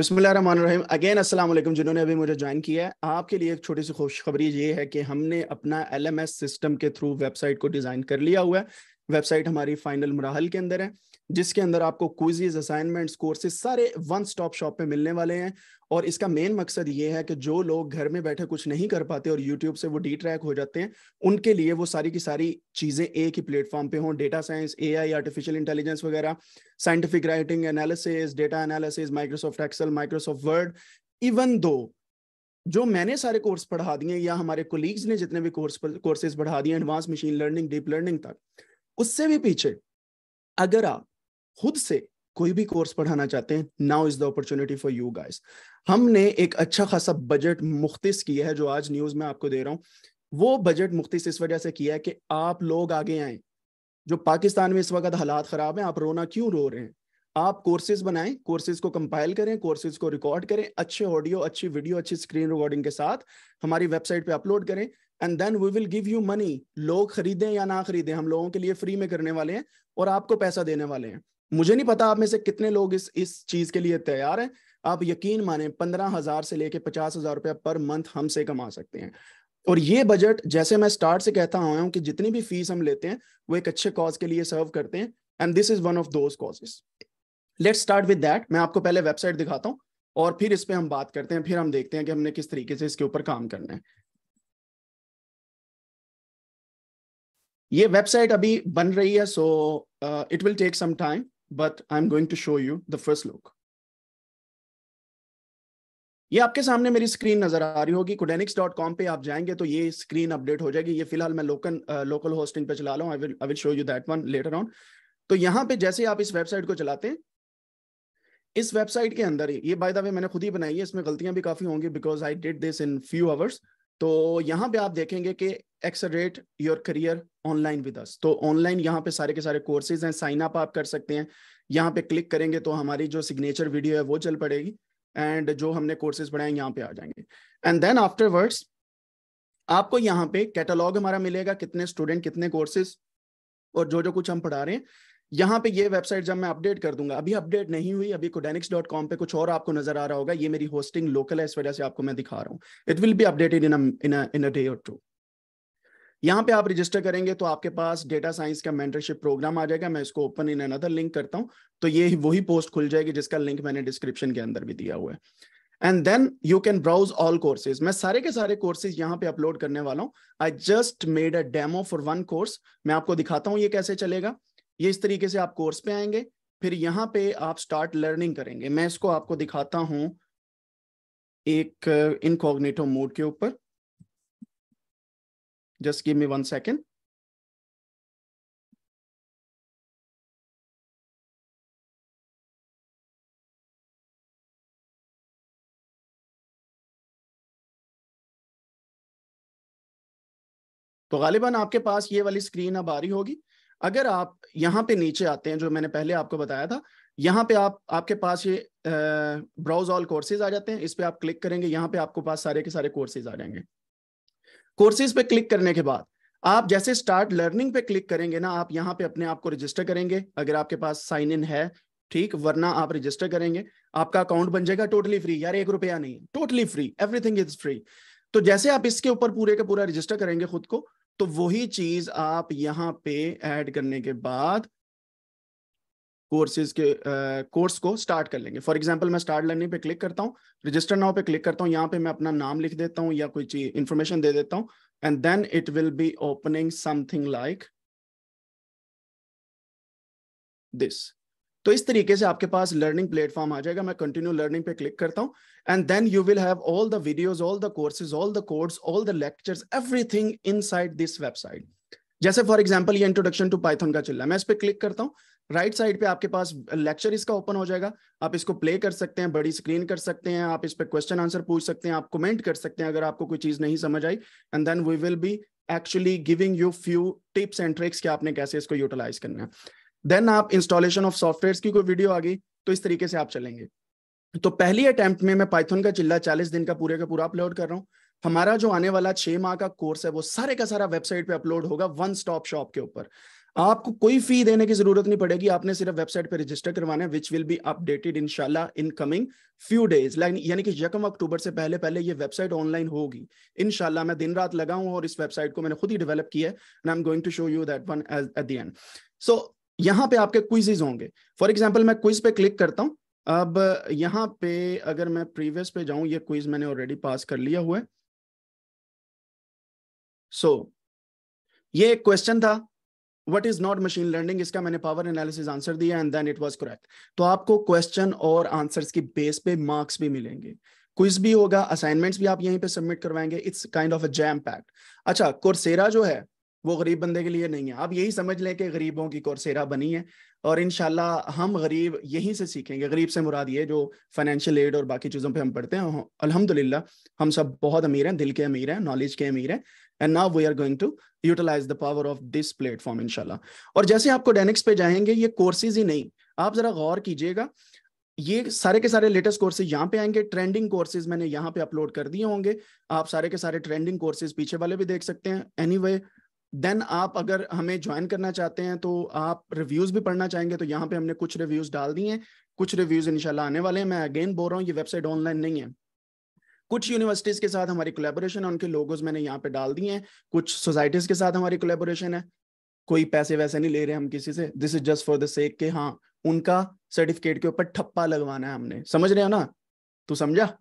बिस्मिल्लाम again अस्सलाम वालेकुम जिन्होंने अभी मुझे ज्वाइन किया है आपके लिए एक छोटी सी खुशखबरी ये है कि हमने अपना एलएमएस सिस्टम के थ्रू वेबसाइट को डिज़ाइन कर लिया हुआ है वेबसाइट हमारी फाइनल मराहल के अंदर है जिसके अंदर आपको क्विजीज असाइनमेंट्स कोर्सेज सारे वन स्टॉप शॉप पे मिलने वाले हैं और इसका मेन मकसद ये है कि जो लोग घर में बैठे कुछ नहीं कर पाते और यूट्यूब से वो डी ट्रैक हो जाते हैं उनके लिए वो सारी की सारी चीज़ें एक ही प्लेटफॉर्म पे हों data science I artificial intelligence वगैरह scientific writing analysis data analysis Microsoft Excel Microsoft Word even though जो मैंने सारे कोर्स पढ़ा दिए या हमारे कोलीग्स ने जितने भी कोर्स कोर्सेज पढ़ा दिए advance machine learning deep learning तक उससे भी पीछे अगर आप खुद से कोई भी कोर्स पढ़ाना चाहते हैं now is the opportunity for you guys हमने एक अच्छा खासा बजट मुख्तिस किया है जो आज न्यूज में आपको दे रहा हूँ वो बजट मुख्तिस इस वजह से किया है कि आप लोग आगे आए जो पाकिस्तान में इस वक्त हालात खराब हैं आप रोना क्यों रो रहे हैं आप कोर्सेज बनाएं कोर्सेज को कंपाइल करें कोर्सेज को रिकॉर्ड करें अच्छे ऑडियो अच्छी वीडियो अच्छी स्क्रीन रिकॉर्डिंग के साथ हमारी वेबसाइट पे अपलोड करें and then we will give you money लोग खरीदें या ना खरीदें हम लोगों के लिए फ्री में करने वाले हैं और आपको पैसा देने वाले हैं मुझे नहीं पता आप में से कितने लोग इस इस चीज के लिए तैयार हैं आप यकीन माने पंद्रह हजार से लेके पचास हजार रुपया पर मंथ हमसे कमा सकते हैं और ये बजट जैसे मैं स्टार्ट से कहता आया हूँ कि जितनी भी फीस हम लेते हैं वो एक अच्छे कॉज के लिए सर्व करते हैं and this is one of those causes let start with that मैं आपको पहले वेबसाइट दिखाता हूँ और फिर इस पर हम बात करते हैं फिर हम देखते हैं कि हमने किस तरीके से इसके ऊपर काम करना है ये वेबसाइट अभी बन रही है so it will take some time but I'm going to show you the first look. ये आपके सामने मेरी स्क्रीन नजर आ रही होगी कुडेनिक्स डॉट कॉम पे आप जाएंगे तो ये स्क्रीन अपडेट हो जाएगी ये फिलहाल मैं लोकल लोकल होस्टिंग पे चला रहा हूँ I will I will show you that one later on तो यहाँ पे जैसे आप इस वेबसाइट को चलाते हैं इस वेबसाइट के अंदर ही ये बाय द वे मैंने खुद ही बनाई है इसमें गलतियां भी काफी होंगी because I did this in few hours तो यहाँ पे आप देखेंगे कि accelerate your career online with us तो ऑनलाइन यहाँ पे सारे के सारे कोर्सेज हैं साइन अप आप कर सकते हैं यहाँ पे क्लिक करेंगे तो हमारी जो सिग्नेचर वीडियो है वो चल पड़ेगी एंड जो हमने कोर्सेज पढ़ाए हैं यहाँ पे आ जाएंगे एंड देन आफ्टरवर्ड्स आपको यहाँ पे कैटलॉग हमारा मिलेगा कितने स्टूडेंट कितने कोर्सेज और जो जो कुछ हम पढ़ा रहे हैं यहाँ पे ये वेबसाइट जब मैं अपडेट कर दूंगा अभी अपडेट नहीं हुई अभी कोडेनिक्स डॉट कॉम पे कुछ और आपको नजर आ रहा होगा ये मेरी होस्टिंग लोकल है इस वजह से आपको मैं दिखा रहा हूँ it will be updated in in in a day और टू यहाँ पे आप रजिस्टर करेंगे तो आपके पास डेटा साइंस का मेंटरशिप प्रोग्राम आ जाएगा मैं इसको ओपन इन अनदर लिंक करता हूँ तो ये वही पोस्ट खुल जाएगी जिसका लिंक मैंने डिस्क्रिप्शन के अंदर भी दिया हुआ है and then you can browse all courses मैं सारे के सारे कोर्सेज यहाँ पे अपलोड करने वाला हूँ I just made a demo for one course मैं आपको दिखाता हूँ ये कैसे चलेगा ये इस तरीके से आप कोर्स पे आएंगे फिर यहाँ पे आप स्टार्ट लर्निंग करेंगे मैं इसको आपको दिखाता हूं एक इनकॉग्निटो मोड के ऊपर just give me one second तो गालिबा आपके पास ये वाली स्क्रीन अब आ रही होगी अगर आप यहाँ पे नीचे आते हैं जो मैंने पहले आपको बताया था यहाँ पे आप आपके पास ये ब्राउज ऑल कोर्सेज आ जाते हैं इस पर आप क्लिक करेंगे यहाँ पे आपको पास सारे के सारे कोर्सेज आ जाएंगे कोर्सेज पे क्लिक करने के बाद आप जैसे स्टार्ट लर्निंग पे क्लिक करेंगे ना आप यहाँ पे अपने आप को रजिस्टर करेंगे अगर आपके पास साइन इन है ठीक वरना आप रजिस्टर करेंगे आपका अकाउंट बन जाएगा टोटली फ्री यार एक रुपया नहीं totally free everything is free तो जैसे आप इसके ऊपर पूरे का पूरा रजिस्टर करेंगे खुद को तो वही चीज आप यहां पे ऐड करने के बाद कोर्सेज के कोर्स uh, को स्टार्ट कर लेंगे फॉर एग्जाम्पल मैं स्टार्ट लर्निंग पे क्लिक करता हूँ रजिस्टर नाउ पे क्लिक करता हूँ यहां पे मैं अपना नाम लिख देता हूं या कोई चीज इंफॉर्मेशन दे देता हूं and then it will be opening something like this तो इस तरीके से आपके पास लर्निंग प्लेटफॉर्म आ जाएगा मैं कंटिन्यू लर्निंग पे क्लिक करता हूँ and then you will have all the videos all the courses all the course all the lectures everything inside this website जैसे फॉर एग्जांपल ये इंट्रोडक्शन टू पाइथन का चिल्ला मैं इस पर क्लिक करता हूँ राइट साइड पे आपके पास लेक्चर इसका ओपन हो जाएगा आप इसको प्ले कर सकते हैं बड़ी स्क्रीन कर सकते हैं आप इस पर क्वेश्चन आंसर पूछ सकते हैं आप कमेंट कर सकते हैं अगर आपको कोई चीज नहीं समझ आई and then we will be actually giving you few tips and tricks कि आपने कैसे इसको यूटिलाइज करना है देन आप इंस्टॉलेशन ऑफ सॉफ्टवेयर की कोई वीडियो आ गई तो इस तरीके से आप चलेंगे तो पहली अटेम्प्ट में मैं पाइथन का चिल्ला चालीस दिन का पूरे का पूरा अपलोड कर रहा हूँ हमारा जो आने वाला छह माह का कोर्स है वो सारे का सारा वेबसाइट पे अपलोड होगा वन स्टॉप शॉप के ऊपर आपको कोई फी देने की जरूरत नहीं पड़ेगी आपने सिर्फ वेबसाइट पे रजिस्टर करवाना है विच विल बी अपडेटेड इनशाला इन कमिंग फ्यू डेज यानी कि यकम अक्टूबर से पहले पहले ये वेबसाइट ऑनलाइन होगी इनशाला मैं दिन रात लगाऊं और इस वेबसाइट को मैंने खुद ही डेवलप किया है and I am going to show you that one at the end so यहां पे आपके क्विजेज होंगे फॉर एग्जाम्पल मैं क्विज पे क्लिक करता हूं अब यहां पे अगर मैं प्रीवियस पे जाऊं ये क्विज मैंने ऑलरेडी पास कर लिया हुआ है सो so, ये एक क्वेश्चन था what is not machine learning इसका मैंने पावर एनालिसिस आंसर दिया and then it was correct तो आपको क्वेश्चन और आंसर की बेस पे मार्क्स भी मिलेंगे क्विज भी होगा असाइनमेंट्स भी आप यहीं पे सबमिट करवाएंगे it's kind of a jam packed अच्छा कोर्सेरा जो है वो गरीब बंदे के लिए नहीं है आप यही समझ लें कि गरीबों की कोरसेरा बनी है और इन हम गरीब यहीं से सीखेंगे गरीब से मुराद ये जो फाइनेंशियल एड और बाकी चीज़ों पे हम पढ़ते हैं हाँ, अल्हम्दुलिल्लाह हम सब बहुत अमीर हैं दिल के अमीर हैं नॉलेज के अमीर हैं and now we are going to utilize the power of this platform इनशाला और जैसे आपको डेनिक्स पे जाएंगे ये कोर्सेज ही नहीं आप जरा गौर कीजिएगा ये सारे के सारे लेटेस्ट कोर्सेज यहाँ पे आएंगे ट्रेंडिंग कोर्सेज मैंने यहाँ पे अपलोड कर दिए होंगे आप सारे के सारे ट्रेंडिंग कोर्सेज पीछे वाले भी देख सकते हैं एनी anyway, देन आप अगर हमें ज्वाइन करना चाहते हैं तो आप रिव्यूज भी पढ़ना चाहेंगे तो यहाँ पे हमने कुछ रिव्यूज डाल दिए हैं कुछ रिव्यूज इनशाला आने वाले हैं मैं अगेन बोल रहा हूँ ये वेबसाइट ऑनलाइन नहीं है कुछ यूनिवर्सिटीज के साथ हमारी कोलेबोरेशन है उनके लोगोज मैंने यहाँ पे डाल दिए हैं कुछ सोसाइटीज के साथ हमारी कोलेबोरेशन है कोई पैसे वैसे नहीं ले रहे हम किसी से this is just for the sake के हाँ उनका सर्टिफिकेट के ऊपर ठप्पा लगवाना है हमने समझ रहे हो ना तू समझा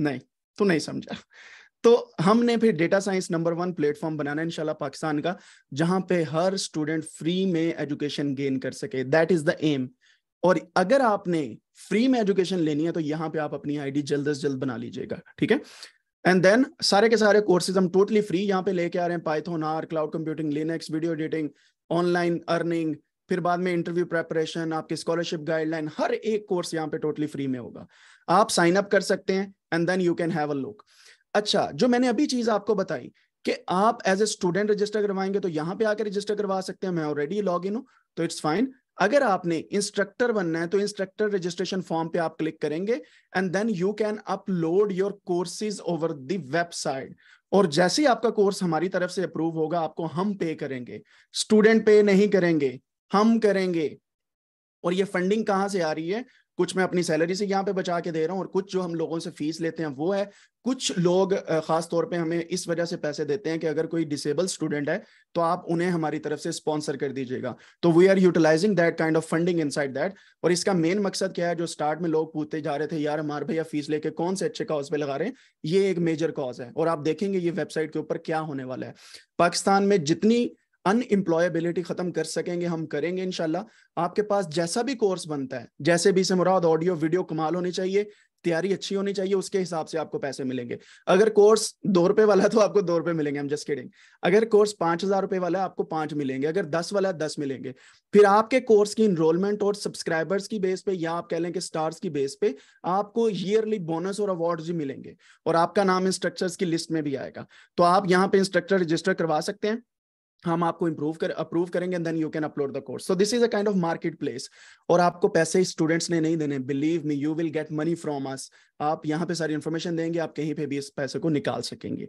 नहीं तू नहीं समझा तो हमने फिर data science number one platform बनाना इंशाल्लाह पाकिस्तान का जहां पे हर स्टूडेंट फ्री में एजुकेशन गेन कर सके दैट इज द एम और अगर आपने फ्री में एजुकेशन लेनी है तो यहाँ पे आप अपनी आईडी जल्द से जल्द बना लीजिएगा ठीक है एंड देन सारे के सारे कोर्सेज हम टोटली फ्री यहाँ पे लेके आ रहे हैं Python R cloud computing Linux video editing online earning फिर बाद में इंटरव्यू प्रेपरेशन आपके स्कॉलरशिप गाइडलाइन हर एक कोर्स यहाँ पे टोटली फ्री में होगा आप साइन अप कर सकते हैं and then you can have a look अच्छा जो मैंने अभी चीज आपको बताई कि आप एज ए स्टूडेंट रजिस्टर करवाएंगे तो यहाँ पे आकर रजिस्टर करवा सकते हैं मैं ऑलरेडी लॉग इन हूँ तो इट्स फाइन अगर आपने इंस्ट्रक्टर बनना है तो इंस्ट्रक्टर रजिस्ट्रेशन फॉर्म पे आप क्लिक करेंगे and then you can upload your courses over the website और जैसे ही आपका कोर्स हमारी तरफ से अप्रूव होगा आपको हम पे करेंगे स्टूडेंट पे नहीं करेंगे हम करेंगे और ये फंडिंग कहां से आ रही है कुछ मैं अपनी सैलरी से यहाँ पे बचा के दे रहा हूँ और कुछ जो हम लोगों से फीस लेते हैं वो है कुछ लोग खास तौर पे हमें इस वजह से पैसे देते हैं कि अगर कोई डिसेबल स्टूडेंट है तो आप उन्हें हमारी तरफ से स्पॉन्सर कर दीजिएगा तो we are utilizing that kind of funding inside that और इसका मेन मकसद क्या है जो स्टार्ट में लोग पूछते जा रहे थे यार हमारे भैया फीस लेके कौन से अच्छे कॉज पे लगा रहे हैं ये एक मेजर कॉज है और आप देखेंगे ये वेबसाइट के ऊपर क्या होने वाला है पाकिस्तान में जितनी अनएम्प्लॉयबिलिटी खत्म कर सकेंगे हम करेंगे इनशाला आपके पास जैसा भी कोर्स बनता है जैसे भी से मुराद ऑडियो वीडियो कमाल होनी चाहिए तैयारी अच्छी होनी चाहिए उसके हिसाब से आपको पैसे मिलेंगे अगर कोर्स दो रुपए वाला तो आपको दो रुपए मिलेंगे हम जस्ट किडिंग अगर कोर्स पांच हजार रुपए वाला है आपको पांच मिलेंगे अगर दस वाला है दस मिलेंगे फिर आपके कोर्स की इनरोलमेंट और सब्सक्राइबर्स की बेस पे या आप कह लें कि स्टार्स की बेस पे आपको ईयरली बोनस और अवार्ड भी मिलेंगे और आपका नाम इंस्ट्रक्चर्स की लिस्ट में भी आएगा तो आप यहाँ पे इंस्ट्रक्टर रजिस्टर करवा सकते हैं हम आपको इम्प्रूव कर अप्रूव करेंगे and then you can upload the course so this is a kind of marketplace और आपको पैसे स्टूडेंट्स ने नहीं देने believe me you will get money from us आप यहाँ पे सारी इन्फॉर्मेशन देंगे आप कहीं पे भी इस पैसे को निकाल सकेंगे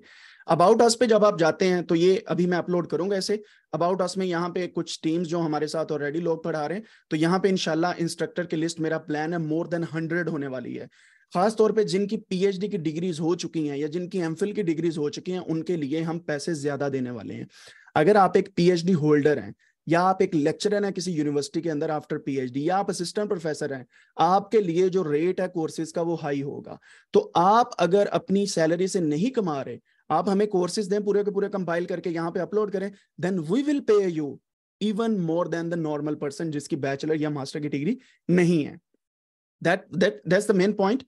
अबाउट अस पे जब आप जाते हैं तो ये अभी मैं अपलोड करूंगा ऐसे अबाउट अस में यहाँ पे कुछ टीम्स जो हमारे साथ ऑलरेडी लोग पढ़ा रहे हैं तो यहाँ पे इनशाला इंस्ट्रक्टर की लिस्ट मेरा प्लान है मोर देन हंड्रेड होने वाली है खास तौर पे जिनकी पीएचडी की डिग्रीज हो चुकी हैं या जिनकी एमफिल की डिग्रीज हो चुकी हैं उनके लिए हम पैसे ज्यादा देने वाले हैं अगर आप एक पीएचडी होल्डर हैं या आप एक लेक्चरर हैं किसी यूनिवर्सिटी के अंदर आफ्टर पीएचडी या आप असिस्टेंट प्रोफेसर हैं आपके लिए जो रेट है कोर्सेज का वो हाई होगा तो आप अगर अपनी सैलरी से नहीं कमा रहे आप हमें कोर्सेज दें पूरे के पूरे कंपाइल करके यहाँ पे अपलोड करें then we will pay you even more than the normal person जिसकी बैचलर या मास्टर की डिग्री नहीं है that that that's the main point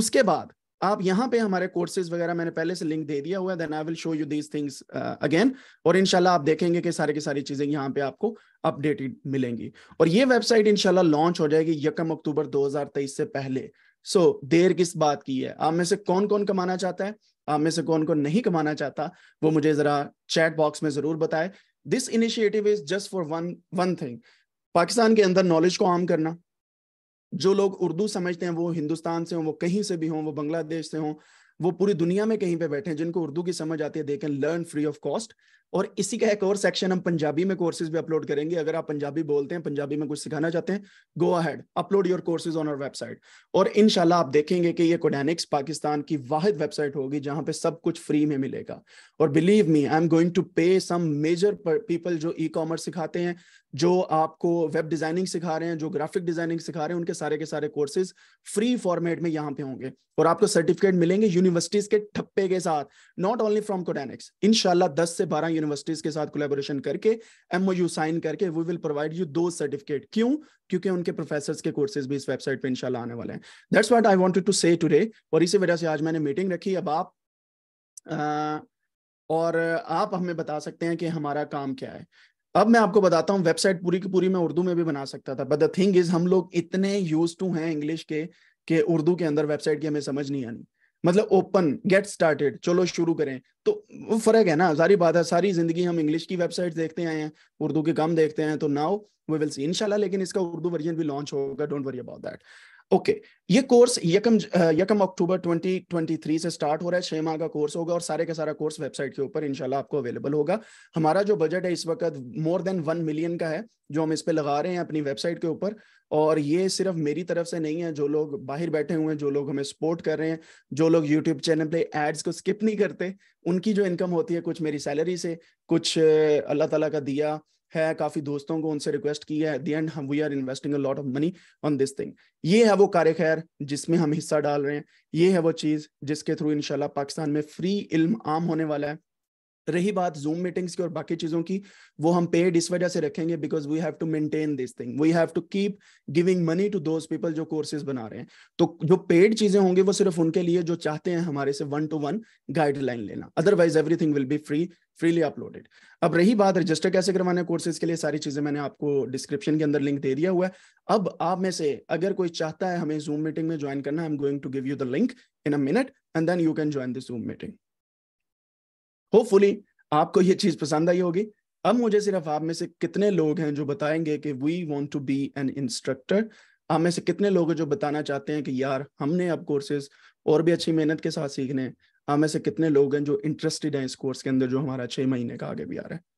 उसके बाद आप यहाँ पे हमारे कोर्सेज वगैरह मैंने पहले से लिंक दे दिया हुआ है then I will show you these things again और इनशाला आप देखेंगे कि सारी की सारी चीजें यहाँ पे आपको अपडेटेड मिलेंगी और ये वेबसाइट इनशाला लॉन्च हो जाएगी यकम अक्टूबर 2023 से पहले सो so, देर किस बात की है आप में से कौन कौन कमाना चाहता है आप में से कौन कौन नहीं कमाना चाहता वो मुझे जरा चैट बॉक्स में जरूर बताए this initiative is just for one one thing Pakistan के अंदर नॉलेज को आम करना जो लोग उर्दू समझते हैं वो हिंदुस्तान से हों वो कहीं से भी हों वो बांग्लादेश से हों वो पूरी दुनिया में कहीं पे बैठे हैं जिनको उर्दू की समझ आती है they can learn free of cost और इसी का एक और सेक्शन हम पंजाबी में कोर्सेज भी अपलोड करेंगे अगर आप पंजाबी बोलते हैं पंजाबी में कुछ सिखाना चाहते हैं go ahead upload your courses on our website और इनशाला आप देखेंगे कि ये कोडेनिक्स पाकिस्तान की वाहिद वेबसाइट होगी जहां पे सब कुछ फ्री में मिलेगा और believe me I am going to pay some major people जो ई कॉमर्स सिखाते हैं जो आपको वेब डिजाइनिंग सिखा रहे हैं जो ग्राफिक डिजाइनिंग सिखा रहे हैं उनके सारे के सारे कोर्सेज फ्री फॉर्मेट में यहाँ पे होंगे और आपको सर्टिफिकेट मिलेंगे यूनिवर्सिटीज के ठप्पे के साथ नॉट ओनली फ्रॉम कोडेनिक्स इनशाला दस से बारह यूनिवर्सिटीज के साथ कोलेबोरेशन करके एमओयू साइन करके वी विल प्रोवाइड यू दो सर्टिफिकेट क्यों क्योंकि उनके प्रोफेसर के कोर्सेज भी इस वेबसाइट पे इनशाला आने वाले हैं that's what I wanted to say today और इसी वजह से आज मैंने मीटिंग रखी अब आप आ, और आप हमें बता सकते हैं कि हमारा काम क्या है अब मैं आपको बताता हूँ वेबसाइट पूरी की पूरी मैं उर्दू में भी बना सकता था बट द थिंग इज हम लोग इतने यूज टू हैं इंग्लिश के कि उर्दू के अंदर वेबसाइट की हमें समझ नहीं आनी मतलब ओपन गेट स्टार्टेड चलो शुरू करें तो वो फर्क है ना सारी बात है सारी जिंदगी हम इंग्लिश की वेबसाइट देखते आए हैं उर्दू के काम देखते हैं तो नाउ वी विल सी इनशाला लेकिन इसका उर्दू वर्जन भी लॉन्च होगा don't worry about that okay okay. ये कोर्स यकम यकम अक्टूबर 2023 से स्टार्ट हो रहा है छह माह का कोर्स होगा और सारे का सारा कोर्स वेबसाइट के ऊपर इंशाल्लाह आपको अवेलेबल होगा हमारा जो बजट है इस वक्त मोर देन वन मिलियन का है जो हम इस पे लगा रहे हैं अपनी वेबसाइट के ऊपर और ये सिर्फ मेरी तरफ से नहीं है जो लोग बाहर बैठे हुए हैं जो लोग हमें सपोर्ट कर रहे हैं जो लोग यूट्यूब चैनल पे एड्स को स्किप नहीं करते उनकी जो इनकम होती है कुछ मेरी सैलरी से कुछ अल्लाह तला का दिया है काफी दोस्तों को उनसे रिक्वेस्ट की है दी and we are investing a lot of money on this thing ये है वो कार्य खैर जिसमें हम हिस्सा डाल रहे हैं ये है वो चीज़ जिसके थ्रू इनशाला पाकिस्तान में फ्री इल्म आम होने वाला है रही बात जूम मीटिंग्स की और बाकी चीजों की वो हम पेड इस वजह से रखेंगे because we have to maintain this thing we have to keep giving money to those people जो कोर्सेज बना रहे हैं तो जो पेड चीजें होंगी वो सिर्फ उनके लिए जो चाहते हैं हमारे से वन टू वन गाइडलाइन लेना otherwise everything will be free freely uploaded अब रही बात रजिस्टर कैसे करवाने कोर्सेज के लिए सारी चीजें मैंने आपको डिस्क्रिप्शन के अंदर लिंक दे दिया हुआ है अब आप में से अगर कोई चाहता है हमें जूम मीटिंग में ज्वाइन करना I am going to give you the link in a minute and then you can join this Zoom meeting hopefully आपको ये चीज पसंद आई होगी अब मुझे सिर्फ आप में से कितने लोग हैं जो बताएंगे कि we want to be an instructor आप में से कितने लोग हैं जो बताना चाहते हैं कि यार हमने अब कोर्सेज और भी अच्छी मेहनत के साथ सीखने हैं आप में से कितने लोग हैं जो इंटरेस्टेड हैं इस कोर्स के अंदर जो हमारा छह महीने का आगे भी आ रहा है